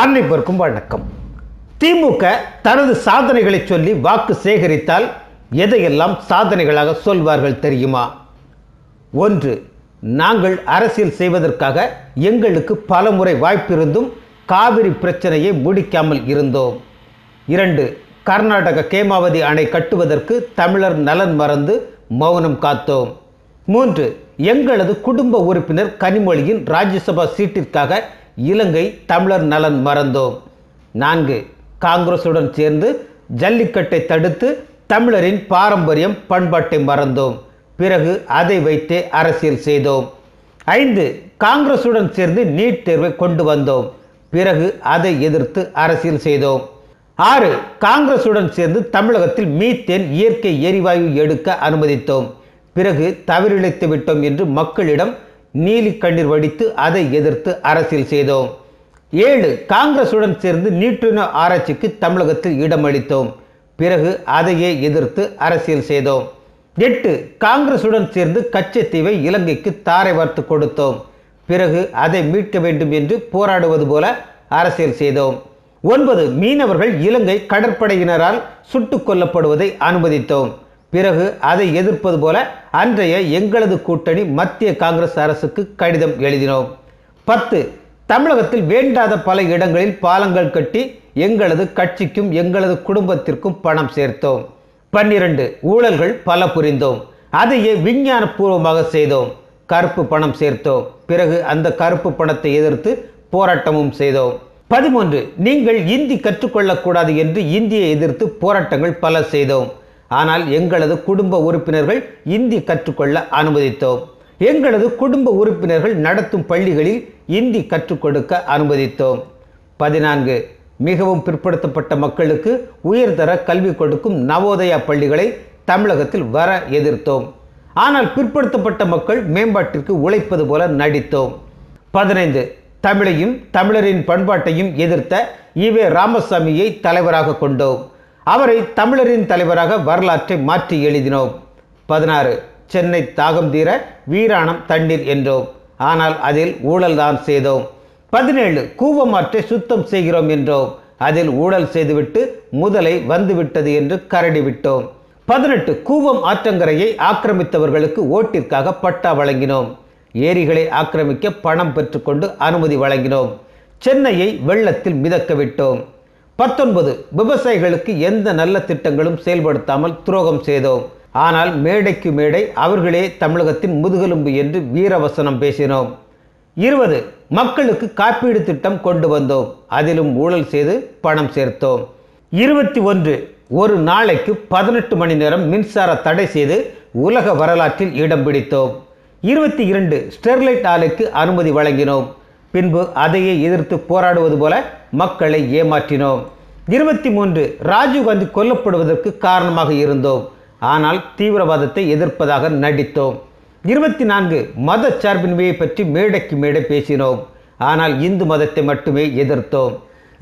அனைவருக்கும் வணக்கம் திமுக தனது சாதனைகளை சொல்லி வாக்கு சேகரித்தால் எதையெல்லாம் சாதனைகளாக சொல்வார்கள் தெரியுமா ஒன்று நாங்கள் அரசியல் செய்வதற்காக எங்களுக்கு பல முறை வாய்ப்பிருந்தும் காவிரி பிரச்சனையை முடிக்காமல் இருந்தோம் இரண்டு கர்நாடக கேமாவதி அணை கட்டுவதற்கு தமிழர் நலன் மறந்து மௌனம் காத்தோம் மூன்று எங்களது குடும்ப உறுப்பினர் கனிமொழியின் ராஜ்யசபா சீட்டிற்காக இலங்கை தமிழர் நலன் மறந்தோம் நான்கு காங்கிரசுடன் சேர்ந்து ஜல்லிக்கட்டை தடுத்து தமிழரின் பாரம்பரியம் பண்பாட்டை மறந்தோம் பிறகு அதை வைத்தே அரசியல் செய்தோம் ஐந்து காங்கிரசுடன் சேர்ந்து நீட் தேர்வை கொண்டு வந்தோம் பிறகு அதை எதிர்த்து அரசியல் செய்தோம் ஆறு காங்கிரசுடன் சேர்ந்து தமிழகத்தில் மீத்தேன் இயற்கை எரிவாயு எடுக்க அனுமதித்தோம் பிறகு தவறிழைத்து விட்டோம் என்று மக்களிடம் நீலி கண்ணீர் வடித்து அதை எதிர்த்து அரசியல் செய்தோம் ஏழு காங்கிரசுடன் சேர்ந்து நியூட்ரினோ ஆராய்ச்சிக்கு தமிழகத்தில் இடமளித்தோம் பிறகு அதையே எதிர்த்து அரசியல் செய்தோம் எட்டு காங்கிரசுடன் சேர்ந்து கச்சத்தீவை இலங்கைக்கு தாரை வார்த்து கொடுத்தோம் பிறகு அதை மீட்க வேண்டும் என்று போராடுவது போல அரசியல் செய்தோம் ஒன்பது மீனவர்கள் இலங்கை கடற்படையினரால் சுட்டுக் கொல்லப்படுவதை அனுமதித்தோம் பிறகு அதை எதிர்ப்பது போல அன்றைய எங்களது கூட்டணி மத்திய காங்கிரஸ் அரசுக்கு கடிதம் எழுதினோம் பத்து தமிழகத்தில் வேண்டாத பல இடங்களில் பாலங்கள் கட்டி எங்களது கட்சிக்கும் எங்களது குடும்பத்திற்கும் பணம் சேர்த்தோம் பன்னிரண்டு ஊழல்கள் பல புரிந்தோம் அதையே விஞ்ஞானபூர்வமாக செய்தோம் கருப்பு பணம் சேர்த்தோம் பிறகு அந்த கருப்பு பணத்தை எதிர்த்து போராட்டமும் செய்தோம் பதிமூன்று நீங்கள் இந்தி கற்றுக்கொள்ளக்கூடாது என்று இந்தியை எதிர்த்து போராட்டங்கள் பல செய்தோம் ஆனால் எங்களது குடும்ப உறுப்பினர்கள் இந்தி கற்றுக்கொள்ள அனுமதித்தோம் எங்களது குடும்ப உறுப்பினர்கள் நடத்தும் பள்ளிகளில் இந்தி கற்றுக் கொடுக்க அனுமதித்தோம் பதினான்கு மிகவும் பிற்படுத்தப்பட்ட மக்களுக்கு உயர்தர கல்வி கொடுக்கும் நவோதயா பள்ளிகளை தமிழகத்தில் வர எதிர்த்தோம் ஆனால் பிற்படுத்தப்பட்ட மக்கள் மேம்பாட்டிற்கு உழைப்பது போல நடித்தோம் பதினைந்து தமிழையும் தமிழரின் பண்பாட்டையும் எதிர்த்த இவே ராமசாமியை தலைவராக கொண்டோம் அவரை தமிழரின் தலைவராக வரலாற்றை மாற்றி எழுதினோம் பதினாறு சென்னை தாகம் தீர வீராணம் தண்ணீர் என்றோம் ஆனால் அதில் ஊழல்தான் செய்தோம் பதினேழு கூவமாற்றை சுத்தம் செய்கிறோம் என்றோம் அதில் ஊழல் செய்துவிட்டு முதலை வந்துவிட்டது என்று கரடி விட்டோம் பதினெட்டு கூவம் ஆற்றங்கரையை ஆக்கிரமித்தவர்களுக்கு ஓட்டிற்காக பட்டா வழங்கினோம் ஏரிகளை ஆக்கிரமிக்க பணம் பெற்றுக்கொண்டு அனுமதி வழங்கினோம் சென்னையை வெள்ளத்தில் மிதக்க விட்டோம் பத்தொன்பது விவசாயிகளுக்கு எந்த நல்ல திட்டங்களும் செயல்படுத்தாமல் துரோகம் செய்தோம் ஆனால் மேடைக்கு மேடை அவர்களே தமிழகத்தின் முதுகெலும்பு என்று வீரவசனம் பேசினோம் இருபது மக்களுக்கு காப்பீடு திட்டம் கொண்டு வந்தோம் அதிலும் ஊழல் செய்து பணம் சேர்த்தோம் இருபத்தி ஒன்று ஒரு நாளைக்கு பதினெட்டு மணி நேரம் மின்சார தடை செய்து உலக வரலாற்றில் இடம் பிடித்தோம் இருபத்தி இரண்டு ஸ்டெர்லைட் ஆலைக்கு அனுமதி வழங்கினோம் பின்பு அதையே எதிர்த்து போராடுவது போல மக்களை ஏமாற்றினோம் இருபத்தி மூன்று ராஜீவ்காந்தி கொல்லப்படுவதற்கு காரணமாக இருந்தோம் ஆனால் தீவிரவாதத்தை எதிர்ப்பதாக நடித்தோம் இருபத்தி நான்கு மத சார்பின்மையை பற்றி மேடைக்கு மேடை பேசினோம் ஆனால் இந்து மதத்தை மட்டுமே எதிர்த்தோம்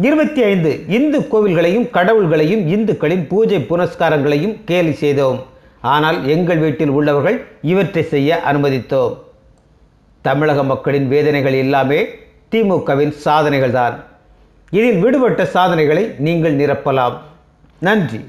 இருபத்தி ஐந்து இந்து கோவில்களையும் கடவுள்களையும் இந்துக்களின் பூஜை புனஸ்காரங்களையும் கேலி செய்தோம் ஆனால் எங்கள் வீட்டில் உள்ளவர்கள் இவற்றை செய்ய அனுமதித்தோம் தமிழக மக்களின் வேதனைகள் எல்லாமே திமுகவின் சாதனைகள்தான் இதில் விடுபட்ட சாதனைகளை நீங்கள் நிரப்பலாம் நன்றி